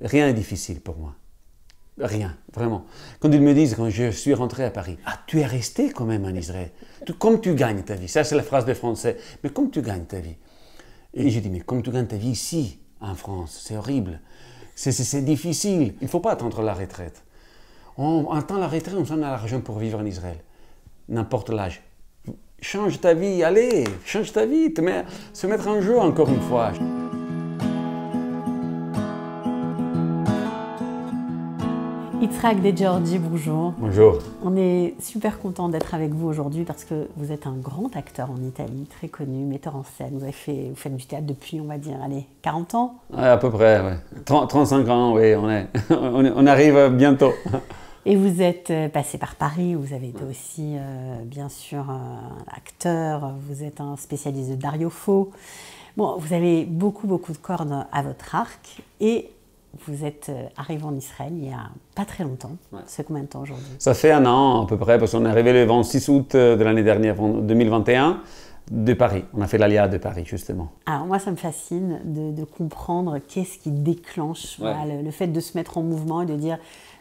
rien n'est difficile pour moi. Rien, vraiment. Quand ils me disent, quand je suis rentré à Paris, ah, tu es resté quand même en Israël. comme tu gagnes ta vie, ça c'est la phrase des Français, mais comme tu gagnes ta vie. Et je dis, mais comme tu gagnes ta vie ici, en France, c'est horrible. C'est difficile. Il ne faut pas attendre la retraite. On attend la retraite, on s'en a l'argent pour vivre en Israël. N'importe l'âge. Change ta vie, allez, change ta vie, te se mettre en jeu encore une fois. Itzrak de Giorgi, bonjour. Bonjour. On est super content d'être avec vous aujourd'hui parce que vous êtes un grand acteur en Italie, très connu, metteur en scène. Vous, avez fait, faites du théâtre depuis, on va dire, allez, 40 ans À peu près, ouais. 30, 35 ans, oui, on, est, on, arrive bientôt. Et vous êtes euh, passé par Paris, vous avez été aussi, euh, bien sûr, un euh, acteur, vous êtes un spécialiste de Dario Fo. Bon, vous avez beaucoup, beaucoup de cordes à votre arc et vous êtes euh, arrivé en Israël il n'y a pas très longtemps. C'est combien de temps aujourd'hui Ça fait un an à peu près, parce qu'on est arrivé le 26 août euh, de l'année dernière, 2021, de Paris. On a fait l'ALIA de Paris, justement. Alors moi, ça me fascine de, comprendre qu'est-ce qui déclenche le, fait de se mettre en mouvement et de dire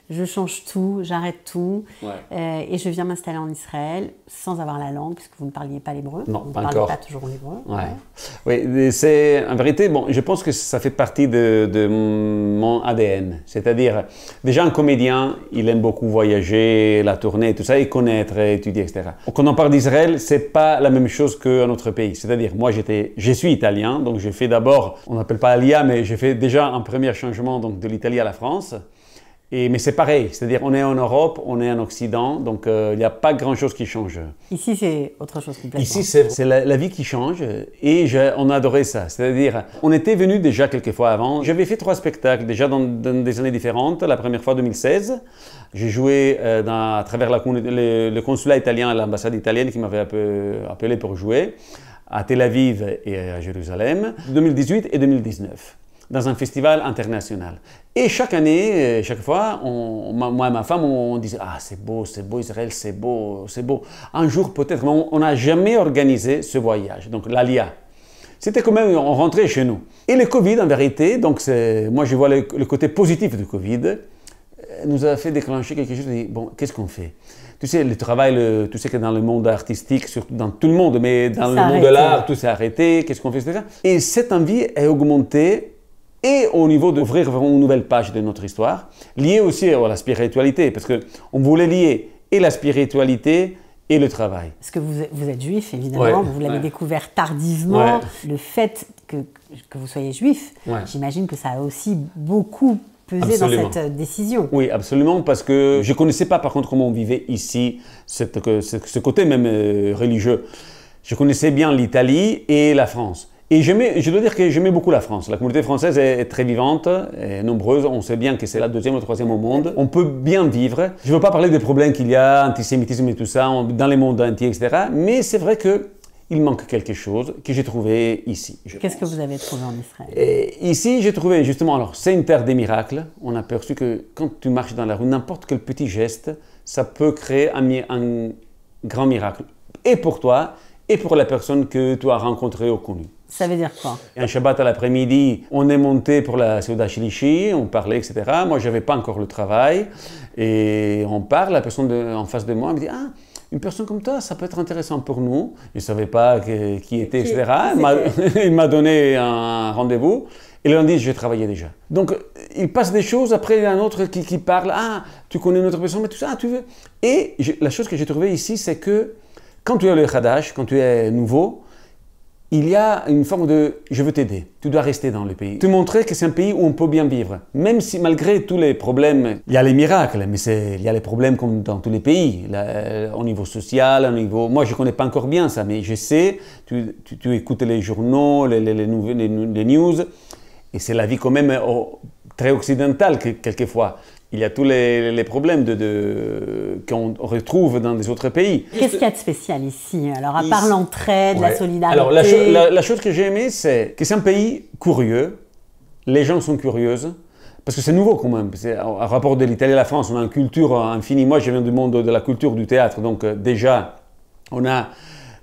je change tout, j'arrête tout, euh, et je viens m'installer en Israël sans avoir la langue, puisque vous ne parliez pas l'hébreu. Non, vous ne parlez pas toujours l'hébreu. Ouais. Oui, c'est en vérité, bon, je pense que ça fait partie de, mon ADN. C'est-à-dire, déjà un comédien, il aime beaucoup voyager, la tournée, tout ça, et connaître, étudier, etc. Quand on parle d'Israël, c'est pas la même chose qu'un autre pays. C'est-à-dire, moi, j'étais, je suis italien, donc j'ai fait d'abord, on n'appelle pas Alia, mais j'ai fait déjà un premier changement donc de l'Italie à la France mais c'est pareil, c'est-à-dire on est en Europe, on est en Occident, donc euh, il n'y a pas grand-chose qui change. Ici, c'est autre chose complètement. Ici, c'est la, vie qui change et on a adoré ça. C'est-à-dire, on était venu déjà quelques fois avant. J'avais fait trois spectacles déjà dans, des années différentes. La première fois, 2016, j'ai joué euh, à travers la, le, le, consulat italien, l'ambassade italienne qui m'avait appelé pour jouer à Tel Aviv et à Jérusalem, 2018 et 2019 dans un festival international. Et chaque année, euh, chaque fois, on, moi et ma femme, on disait Ah, c'est beau, c'est beau, Israël, c'est beau, c'est beau. Un jour, peut-être, on n'a jamais organisé ce voyage, donc l'Alia. C'était quand même, on rentrait chez nous. Et le Covid, en vérité, donc moi je vois le, côté positif du Covid, euh, nous a fait déclencher quelque chose. dit bon, qu'est-ce qu'on fait Tu sais, le travail, tu sais que dans le monde artistique, surtout dans tout le monde, mais dans le monde de l'art, tout s'est arrêté, qu'est-ce qu'on fait, Et cette envie est augmentée et au niveau d'ouvrir une nouvelle page de notre histoire, liée aussi à la spiritualité, parce qu'on voulait lier et la spiritualité et le travail. Parce que vous, êtes juif, évidemment, vous l'avez découvert tardivement. Le fait que, que, vous soyez juif, j'imagine que ça a aussi beaucoup pesé dans cette euh, décision. Oui, absolument, parce que je ne connaissais pas par contre comment on vivait ici, ce, côté même euh, religieux. Je connaissais bien l'Italie et la France. Et je dois dire que j'aimais beaucoup la France. La communauté française est, très vivante, est nombreuse. On sait bien que c'est la deuxième ou troisième au monde. On peut bien vivre. Je ne veux pas parler des problèmes qu'il y a, antisémitisme et tout ça, dans les mondes entiers, etc. Mais c'est vrai que il manque quelque chose que j'ai trouvé ici. Qu'est-ce que vous avez trouvé en Israël et Ici, j'ai trouvé justement, alors c'est une terre des miracles. On a perçu que quand tu marches dans la rue, n'importe quel petit geste, ça peut créer un, un grand miracle. Et pour toi, et pour la personne que tu as rencontrée au connue. Ça veut dire quoi Un Shabbat à l'après-midi, on est monté pour la Seuda chilichi on parlait, etc. Moi, je n'avais pas encore le travail. Et on parle, la personne en face de moi me dit Ah, une personne comme toi, ça peut être intéressant pour nous. Il ne savais pas qui était, etc. Il m'a donné un rendez-vous. Et le lundi, je vais déjà. Donc, il passe des choses. Après, il y a un autre qui, parle Ah, tu connais une autre personne, mais tout ça, ah, tu veux. Et la chose que j'ai trouvée ici, c'est que quand tu es le Hadash, quand tu es nouveau, il y a une forme de je veux t'aider, tu dois rester dans le pays, te montrer que c'est un pays où on peut bien vivre, même si malgré tous les problèmes, il y a les miracles, mais il y a les problèmes comme dans tous les pays, euh, au niveau social, au niveau... Moi je ne connais pas encore bien ça, mais je sais, tu, écoutes les journaux, les, news, et c'est la vie quand même euh, très occidentale quelquefois il y a tous les, problèmes de, qu'on retrouve dans des autres pays. Qu'est-ce qu'il y a de spécial ici Alors, à part l'entraide, la solidarité. Alors, la, chose que j'ai aimée, c'est que c'est un pays curieux. Les gens sont curieuses. Parce que c'est nouveau quand même. À rapport de l'Italie et la France, on a une culture euh, infinie. Moi, je viens du monde de la culture du théâtre. Donc, euh, déjà, on a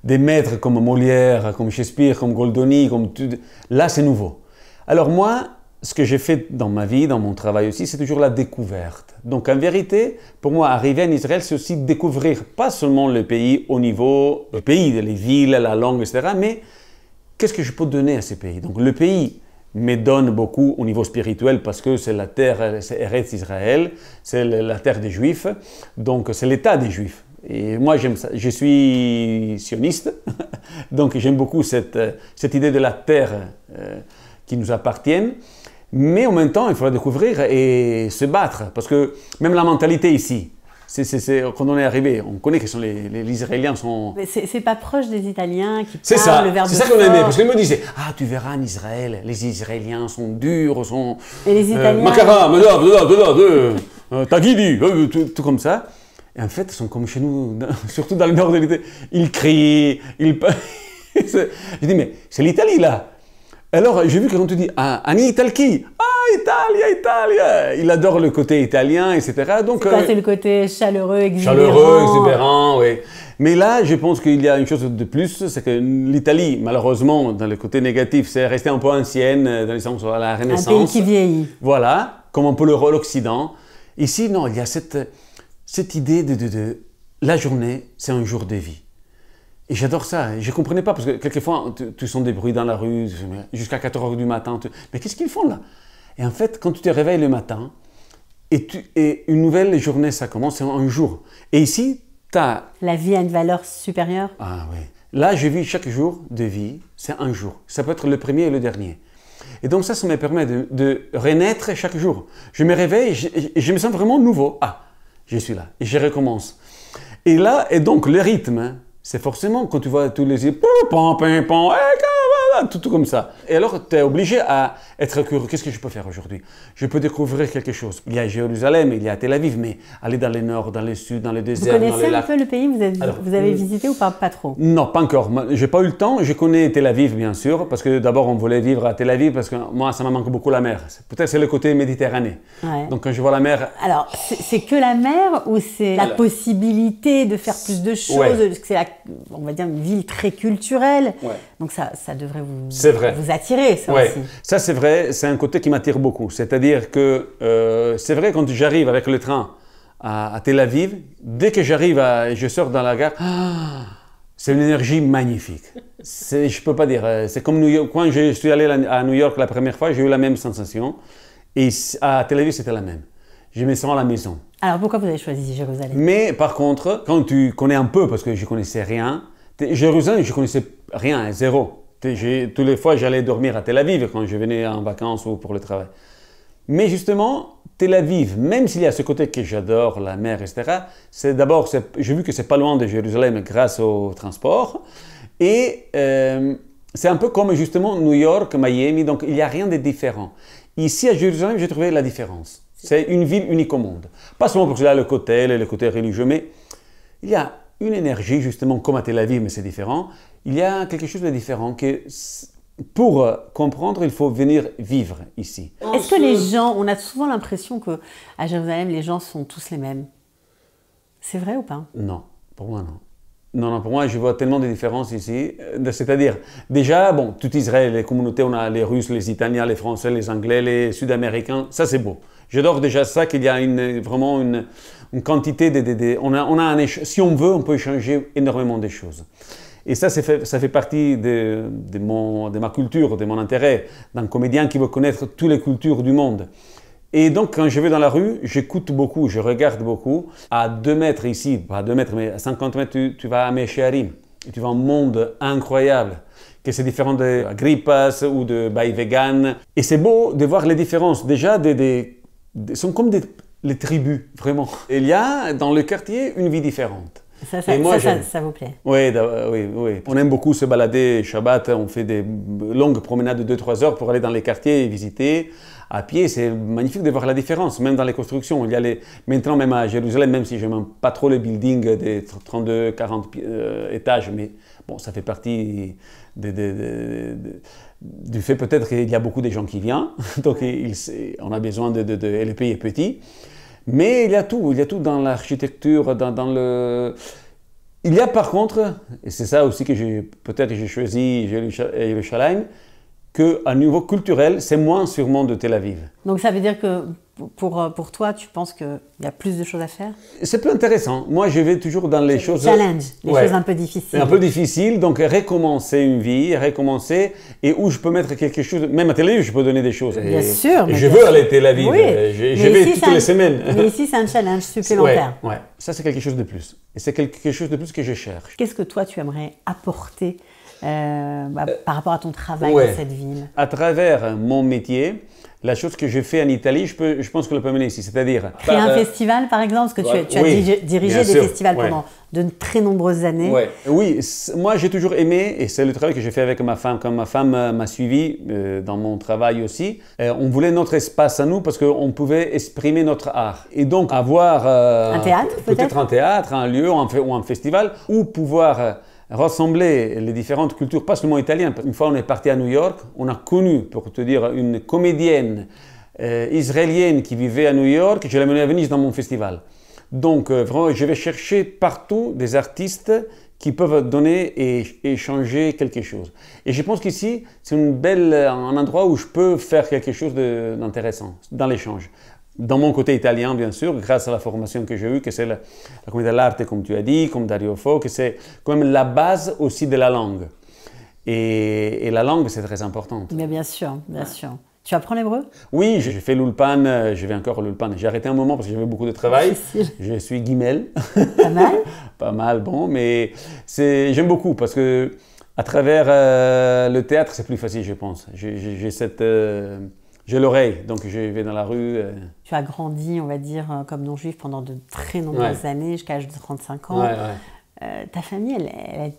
des maîtres comme Molière, comme Shakespeare, comme Goldoni. Comme... Là, c'est nouveau. Alors, moi, ce que j'ai fait dans ma vie, dans mon travail aussi, c'est toujours la découverte. Donc en vérité, pour moi, arriver en Israël, c'est aussi découvrir pas seulement le pays au niveau le pays, les villes, la langue, etc., mais qu'est-ce que je peux donner à ces pays. Donc le pays me donne beaucoup au niveau spirituel parce que c'est la terre, c'est Eretz Israël, c'est la terre des Juifs, donc c'est l'État des Juifs. Et moi, j'aime ça. je suis sioniste, donc j'aime beaucoup cette, cette idée de la terre euh, qui nous appartient. Mais en même temps, il faudra découvrir et se battre. Parce que même la mentalité ici, quand on est arrivé, on connaît que sont les, les, Israéliens sont. Mais c'est pas proche des Italiens qui parlent le verbe. C'est ça qu'on aimait, parce qu'ils me disaient Ah, tu verras en Israël, les Israéliens sont durs, sont. Et les euh, Italiens. Euh, Macara, euh, Tagidi, euh, tout, comme ça. Et en fait, ils sont comme chez nous, surtout dans le nord de l'Italie. Ils crient, ils. Je dis Mais c'est l'Italie là alors, j'ai vu que quand tu dis ah, Annie Italki, ah, Italie, Italie, Il adore le côté italien, etc. Donc, euh, c'est, le côté chaleureux, exubérant. Chaleureux, exubérant, oui. Mais là, je pense qu'il y a une chose de plus, c'est que l'Italie, malheureusement, dans le côté négatif, c'est resté un peu ancienne, euh, dans le sens de la Renaissance. Un pays qui vieillit. Voilà, comme un peu le rôle Occident. Ici, non, il y a cette, idée de, de la journée, c'est un jour de vie. Et j'adore ça. Je ne comprenais pas parce que quelquefois, tu, tu sens des bruits dans la rue jusqu'à 4 heures du matin. Mais qu'est-ce qu'ils font là Et en fait, quand tu te réveilles le matin et, tu, une nouvelle journée, ça commence en un jour. Et ici, tu as. La vie a une valeur supérieure Ah oui. Là, je vis chaque jour de vie, c'est un jour. Ça peut être le premier et le dernier. Et donc, ça, ça me permet de, renaître chaque jour. Je me réveille et je, me sens vraiment nouveau. Ah, je suis là. Et je recommence. Et là, et donc, le rythme. Hein, c'est forcément quand tu vois tous les yeux, pom, pom, pom, hey, tout, comme ça. Et alors, tu es obligé à être curieux. Qu'est-ce que je peux faire aujourd'hui Je peux découvrir quelque chose. Il y a Jérusalem, il y a Tel Aviv, mais aller dans le nord, dans le sud, dans le désert. Vous connaissez un peu le pays vous avez, vous avez hmm. visité ou pas, pas trop Non, pas encore. J'ai pas eu le temps. Je connais Tel Aviv, bien sûr, parce que d'abord, on voulait vivre à Tel Aviv, parce que moi, ça me manque beaucoup la mer. Peut-être c'est le côté méditerranéen. Donc, quand je vois la mer. Alors, c'est que la mer ou c'est la possibilité de faire plus de choses que C'est, on va dire, une ville très culturelle. Ouais. Donc ça, devrait vous, vrai. vous attirer, ça Ça, c'est vrai, c'est un côté qui m'attire beaucoup. C'est-à-dire que euh, c'est vrai, quand j'arrive avec le train à, Tel Aviv, dès que j'arrive et je sors dans la gare, c'est une énergie magnifique. Je ne peux pas dire. Euh, c'est comme New Quand je suis allé à New York la première fois, j'ai eu la même sensation. Et à Tel Aviv, c'était la même. Je me sens à la maison. Alors pourquoi vous avez choisi Jérusalem Mais par contre, quand tu connais un peu, parce que je ne connaissais rien, Jérusalem, je connaissais rien, zéro. Tous les fois, j'allais dormir à Tel Aviv quand je venais en vacances ou pour le travail. Mais justement, Tel Aviv, même s'il y a ce côté que j'adore, la mer, etc., c'est d'abord, j'ai vu que c'est pas loin de Jérusalem grâce au transport. Et euh, c'est un peu comme justement New York, Miami, donc il n'y a rien de différent. Ici à Jérusalem, j'ai trouvé la différence. C'est une ville unique au monde. Pas seulement parce qu'il y a le côté, le côté religieux, mais il y a une énergie justement comme à Tel Aviv, mais c'est différent il y a quelque chose de différent que pour comprendre, il faut venir vivre ici. Est-ce que les gens, on a souvent l'impression que à Jérusalem, les gens sont tous les mêmes C'est vrai ou pas Non, pour moi non. Non, non, pour moi, je vois tellement de différences ici. Euh, c'est-à-dire, déjà, bon, tout Israël, les communautés, on a les Russes, les Italiens, les Français, les Anglais, les Sud-Américains, ça c'est beau. J'adore déjà ça, qu'il y a une, vraiment une, quantité de... on on a un, si on veut, on peut échanger énormément de choses. Et ça, fait, ça fait partie de, ma culture, de mon intérêt, d'un comédien qui veut connaître toutes les cultures du monde. Et donc, quand je vais dans la rue, j'écoute beaucoup, je regarde beaucoup. À 2 mètres ici, pas à 2 mètres, mais à 50 mètres, tu, vas à Mesharim. Et tu vas un monde incroyable, que c'est différent de Agrippas ou de Bay Vegan. Et c'est beau de voir les différences. Déjà, des, sont comme des, les tribus, vraiment. Il y a dans le quartier une vie différente. Ça, moi, ça, vous plaît oui, oui, oui. On aime beaucoup se balader Shabbat. On fait des longues promenades de 2-3 heures pour aller dans les quartiers et visiter. À pied, c'est magnifique de voir la différence, même dans les constructions. Il y a les... Maintenant, même à Jérusalem, même si je n'aime pas trop les buildings des 32-40 euh, étages, mais bon, ça fait partie du fait peut-être qu'il y a beaucoup de gens qui viennent. Donc, on a besoin de, Et le pays est petit. Mais il y a tout, il y a tout dans l'architecture, dans, le... Il y a par contre, et c'est ça aussi que j'ai peut-être j'ai choisi que qu'à niveau culturel, c'est moins sûrement de Tel Aviv. Donc ça veut dire que pour, euh, pour toi, tu penses qu'il y a plus de choses à faire C'est plus intéressant. Moi, je vais toujours dans les choses... Challenge, les choses un peu difficiles. Un peu difficiles, donc recommencer une vie, recommencer, et où je peux mettre quelque chose... Même à télé je peux donner des choses. Bien sûr. je veux aller à Tel Aviv, je, vais toutes les semaines. Mais ici, c'est un challenge supplémentaire. Ouais, ça c'est quelque chose de plus. Et c'est quelque chose de plus que je cherche. Qu'est-ce que toi, tu aimerais apporter euh, bah, euh, par rapport à ton travail dans cette ville À travers mon métier la chose que j'ai fait en Italie, je, peux, je pense que le peut mener ici. C'est-à-dire. Bah, Créer un euh, festival, par exemple, parce que tu, as, dirigé des festivals pendant de très nombreuses années. Oui, moi j'ai toujours aimé, et c'est le travail que j'ai fait avec ma femme. Quand ma femme euh, m'a suivi euh, dans mon travail aussi, on voulait notre espace à nous parce qu'on pouvait exprimer notre art. Et donc avoir. un théâtre Peut-être un théâtre, un lieu ou un, ou un festival où pouvoir rassembler les différentes cultures, pas seulement italiennes. Une fois, on est parti à New York, on a connu, pour te dire, une comédienne euh, israélienne qui vivait à New York, je l'ai menée à Venise dans mon festival. Donc, euh, vraiment, je vais chercher partout des artistes qui peuvent donner et échanger quelque chose. Et je pense qu'ici, c'est une belle, un endroit où je peux faire quelque chose d'intéressant dans l'échange dans mon côté italien, bien sûr, grâce à la formation que j'ai eue, que c'est la, Comédie de l'art, comme tu as dit, comme Dario Fo, que c'est quand même la base aussi de la langue. Et, la langue, c'est très important. Mais bien sûr, bien sûr. Tu apprends l'hébreu Oui, j'ai fait l'ulpan, euh, je vais encore l'ulpan. J'ai arrêté un moment parce que j'avais beaucoup de travail. Je suis guimel. Pas mal Pas mal, bon, mais j'aime beaucoup parce que à travers euh, le théâtre, c'est plus facile, je pense. J'ai cette... Euh, j'ai l'oreille, donc je vais dans la rue. Euh. Tu as grandi, on va dire, euh, comme non-juif pendant de très nombreuses années, jusqu'à l'âge de 35 ans. Euh, ta famille,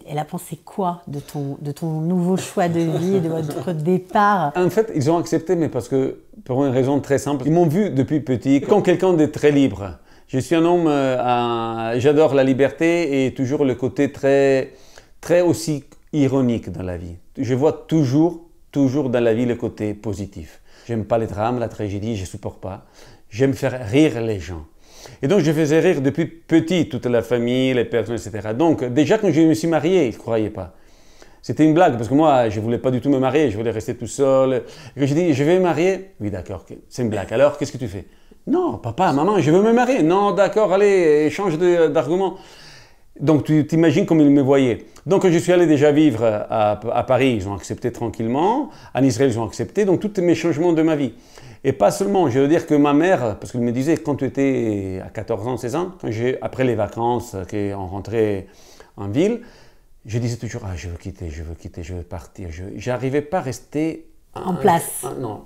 elle, a pensé quoi de ton, de ton nouveau choix de vie, de votre départ En fait, ils ont accepté, mais parce que, pour une raison très simple, ils m'ont vu depuis petit comme quelqu'un de très libre. Je suis un homme, j'adore la liberté et toujours le côté très, très aussi ironique dans la vie. Je vois toujours, toujours dans la vie le côté positif. J'aime pas les drames, la tragédie, je supporte pas. J'aime faire rire les gens. Et donc, je faisais rire depuis petit toute la famille, les personnes, etc. Donc, déjà, quand je me suis marié, ils ne croyaient pas. C'était une blague, parce que moi, je ne voulais pas du tout me marier, je voulais rester tout seul. Et je dis, je vais me marier. Oui, d'accord, c'est une blague. Alors, qu'est-ce que tu fais Non, papa, maman, je veux me marier. Non, d'accord, allez, change d'argument. Donc tu t'imagines comme ils me voyaient. Donc je suis allé déjà vivre à, Paris, ils ont accepté tranquillement. En Israël, ils ont accepté. Donc tous mes changements de ma vie. Et pas seulement, je veux dire que ma mère, parce qu'elle me disait, quand tu étais à 14 ans, 16 ans, quand après les vacances, euh, qu'on rentrait en ville, je disais toujours, ah, je veux quitter, je veux quitter, je veux partir. Je n'arrivais pas à rester... En place. Ah, non.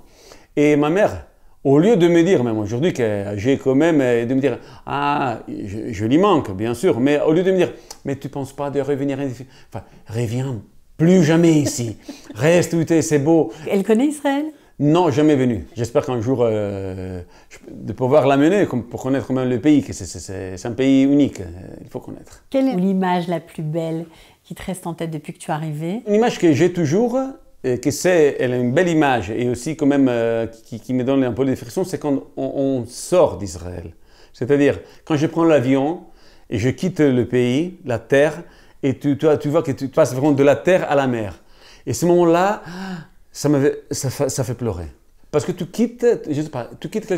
Et ma mère, au lieu de me dire, même aujourd'hui que j'ai quand même, euh, de me dire, ah, je, lui manque, bien sûr, mais au lieu de me dire, mais tu penses pas de revenir, enfin, reviens plus jamais ici, reste où tu es, c'est beau. Elle connaît Israël non, jamais venu. J'espère qu'un jour, euh, de pouvoir l'amener pour connaître même le pays, que c'est un pays unique, euh, il faut connaître. Quelle est l'image la plus belle qui te reste en tête depuis que tu es arrivé Une image que j'ai toujours, que c'est une belle image et aussi quand même euh, qui, me donne un peu de frictions, c'est quand on, sort d'Israël. C'est-à-dire, quand je prends l'avion et je quitte le pays, la terre, et tu, vois que tu passes vraiment de la terre à la mer. Et ce moment-là, ça, ça, ça, fait pleurer. Parce que tu quittes, je sais pas, tu quittes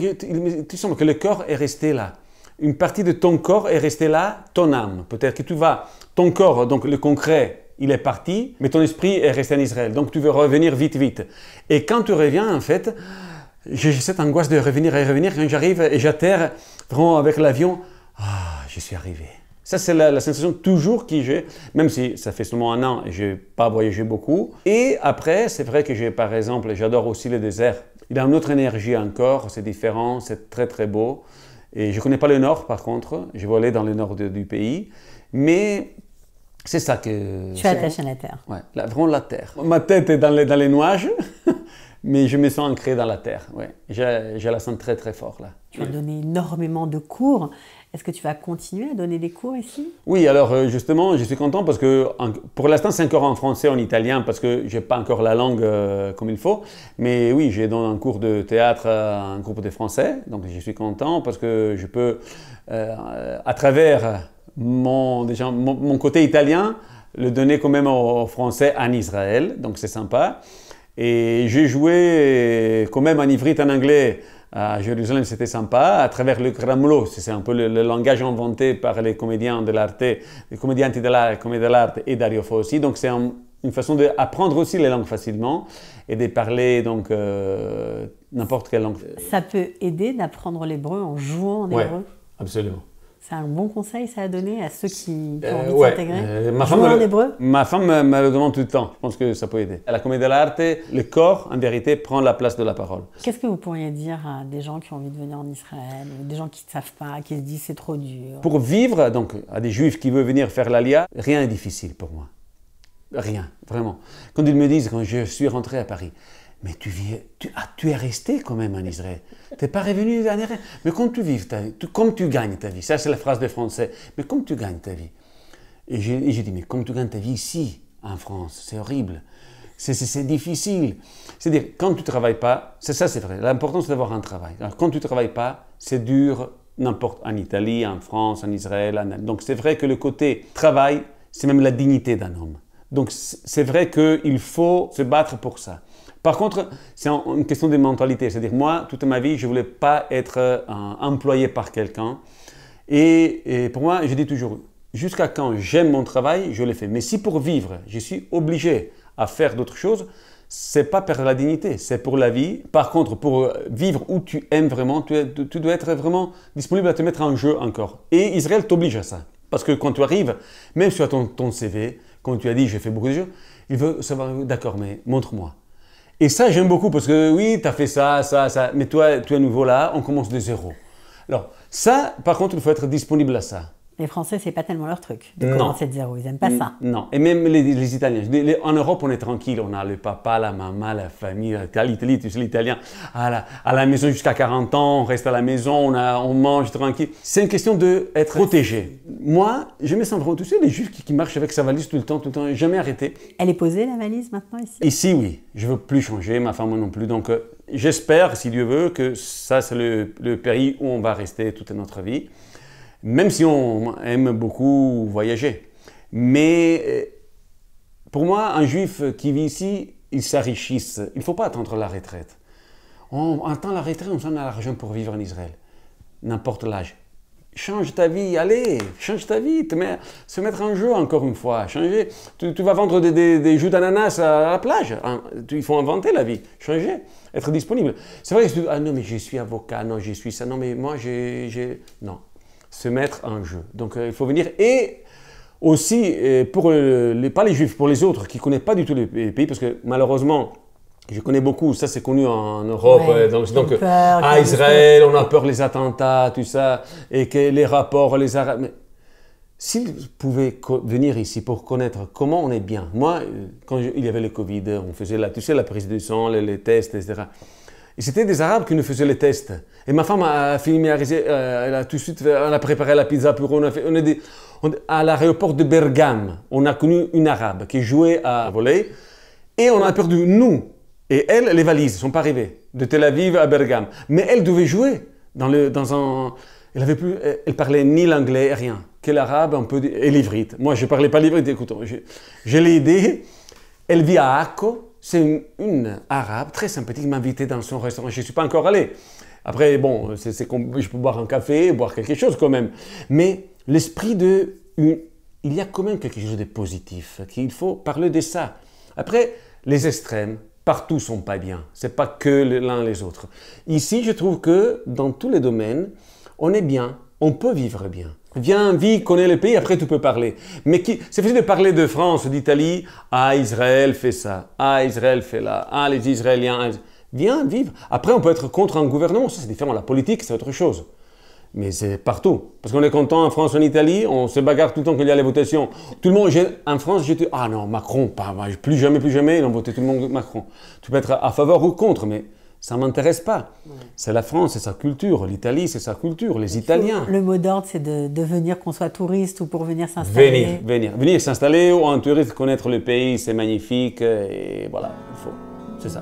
tu sens que le corps est resté là. Une partie de ton corps est restée là, ton âme. Peut-être que tu vas, ton corps, donc le concret, il est parti, mais ton esprit est resté en Israël. Donc tu veux revenir vite, vite. Et quand tu reviens, en fait, j'ai cette angoisse de revenir et revenir. Quand j'arrive et j'atterre vraiment avec l'avion, ah, je suis arrivé. Ça, c'est la, sensation toujours que j'ai, même si ça fait seulement un an et je n'ai pas voyagé beaucoup. Et après, c'est vrai que j'ai, par exemple, j'adore aussi le désert. Il a une autre énergie encore, c'est différent, c'est très très beau. Et je ne connais pas le nord, par contre. Je vais aller dans le nord du pays. Mais c'est ça que... Tu es attaché à la terre. Ouais, la, vraiment la terre. Ma tête est dans les, dans les nuages, mais je me sens ancré dans la terre. Ouais. j'ai la sens très très fort là. Tu as donné énormément de cours. Est-ce que tu vas continuer à donner des cours ici Oui, alors euh, justement, je suis content parce que pour l'instant, c'est encore en français, en italien, parce que je n'ai pas encore la langue euh, comme il faut. Mais oui, j'ai donné un cours de théâtre à euh, un groupe de Français, donc je suis content parce que je peux, à travers mon, côté italien, le donner quand même en Français en Israël, donc c'est sympa. Et j'ai joué quand même en ivrite en anglais à Jérusalem, c'était sympa, à travers le gramolo. c'est un peu le, langage inventé par les comédiens de l'arte, les comédiens de l'art et Dario aussi, donc c'est une façon d'apprendre aussi les langues facilement et de parler donc euh, n'importe quelle langue. Ça peut aider d'apprendre l'hébreu en jouant en hébreu Absolument. C'est un bon conseil, ça, à donner à ceux qui, ont euh, envie de s'intégrer euh, ma, femme en ma femme me, le demande tout le temps. Je pense que ça peut aider. À la comédie de l'arte, le corps, en vérité, prend la place de la parole. Qu'est-ce que vous pourriez dire à des gens qui ont envie de venir en Israël, des gens qui ne savent pas, qui se disent c'est trop dur Pour vivre, donc, à des juifs qui veulent venir faire l'Alia, rien n'est difficile pour moi. Rien, vraiment. Quand ils me disent, quand je suis rentré à Paris, mais tu, ah, tu, es resté quand même en Israël. Tu n'es pas revenu derrière. Mais comme tu vis tu, gagnes ta vie, ça c'est la phrase des Français, mais comme tu gagnes ta vie. Et j'ai dit, mais comme tu gagnes ta vie ici, en France, c'est horrible. C'est difficile. C'est-à-dire, quand tu ne travailles pas, c'est ça, c'est vrai. L'important, c'est d'avoir un travail. quand tu ne travailles pas, c'est dur n'importe en Italie, en France, en Israël. Donc, c'est vrai que le côté travail, c'est même la dignité d'un homme. Donc, c'est vrai qu'il faut se battre pour ça. Par contre, c'est une question de mentalité. C'est-à-dire, moi, toute ma vie, je ne voulais pas être euh, employé par quelqu'un. Et, pour moi, je dis toujours, jusqu'à quand j'aime mon travail, je le fais. Mais si pour vivre, je suis obligé à faire d'autres choses, c'est pas perdre la dignité, c'est pour la vie. Par contre, pour euh, vivre où tu aimes vraiment, tu, dois être vraiment disponible à te mettre en jeu encore. Et Israël t'oblige à ça. Parce que quand tu arrives, même sur ton, ton CV, quand tu as dit j'ai fait beaucoup de jeux, il veut savoir, d'accord, mais montre-moi et ça, j'aime beaucoup parce que oui, tu as fait ça, ça, ça, mais toi, tu es nouveau là, on commence de zéro. Alors, ça, par contre, il faut être disponible à ça. Les Français, c'est pas tellement leur truc de commencer de zéro. Ils aiment pas ça. Non. Et même les, Italiens. en Europe, on est tranquille. On a le papa, la maman, la famille. L'Italie, tu sais, l'Italien. À la, à la maison jusqu'à 40 ans, on reste à la maison, on, on mange tranquille. C'est une question d'être protégé. Moi, je me sens vraiment seul. les Juifs qui, qui, marchent avec sa valise tout le temps, tout le temps, jamais arrêté. Elle est posée, la valise, maintenant, ici Ici, oui. Je veux plus changer, ma femme non plus. Donc, euh, j'espère, si Dieu veut, que ça, c'est le, le pays où on va rester toute notre vie même si on aime beaucoup voyager. Mais euh, pour moi, un juif qui vit ici, il s'enrichit. Il ne faut pas attendre la retraite. On attend la retraite, on a l'argent pour vivre en Israël. N'importe l'âge. Change ta vie, allez, change ta vie, se mettre en jeu encore une fois, changer. Tu, vas vendre des, des, jus d'ananas à la plage, hein, il faut inventer la vie, changer, être disponible. C'est vrai que ah non mais je suis avocat, non je suis ça, non mais moi j'ai... Non, se mettre en jeu. Donc euh, il faut venir et aussi euh, pour euh, les, pas les juifs, pour les autres qui ne connaissent pas du tout les pays, parce que malheureusement, je connais beaucoup, ça c'est connu en Europe, dans donc, à Israël, on a peur les attentats, tout ça, et que les rapports, les Arabes. s'ils pouvaient venir ici pour connaître comment on est bien, moi, quand il y avait le Covid, on faisait la, tu sais, la prise de sang, les, les tests, etc. Et c'était des Arabes qui nous faisaient les tests. Et ma femme a fini, euh, elle a tout de suite, a préparé la pizza pour on a fait, on est à l'aéroport de Bergame, on a connu une arabe qui jouait à voler et on a perdu nous et elle les valises, ne sont pas arrivées de Tel Aviv à Bergame, mais elle devait jouer dans dans un elle avait plus, elle parlait ni l'anglais, rien. Quel arabe, un peu, et l'ivrite. Moi, je parlais pas l'ivrite, écoute, je, l'ai aidé, Elle vit à Akko, c'est une, arabe très sympathique, m'a invité dans son restaurant. Je ne suis pas encore allé. Après, bon, c'est, je peux boire un café, boire quelque chose quand même. Mais l'esprit de... il y a quand même quelque chose de positif, qu'il faut parler de ça. Après, les extrêmes, partout sont pas bien. C'est pas que l'un les autres. Ici, je trouve que dans tous les domaines, on est bien, on peut vivre bien. Viens, vis, connais le pays, après tu peux parler. Mais c'est facile de parler de France, d'Italie. Ah, Israël fait ça. Ah, Israël fait là. Ah, les Israéliens viens vivre Après, on peut être contre un gouvernement, ça c'est différent. La politique, c'est autre chose. Mais c'est partout. Parce qu'on est content en France, en Italie, on se bagarre tout le temps qu'il y a les votations. Tout le monde, en France, j'étais, ah non, Macron, pas, bah, plus jamais, plus jamais, ils ont voté tout le monde Macron. Tu peux être à faveur ou contre, mais ça m'intéresse pas. C'est la France, c'est sa culture. L'Italie, c'est sa culture. Les Italiens. Le mot d'ordre, c'est de, devenir venir, qu'on soit touriste ou pour venir s'installer. Venir, venir. Venir s'installer ou en touriste, connaître le pays, c'est magnifique. Euh, et voilà, faut. C'est ça.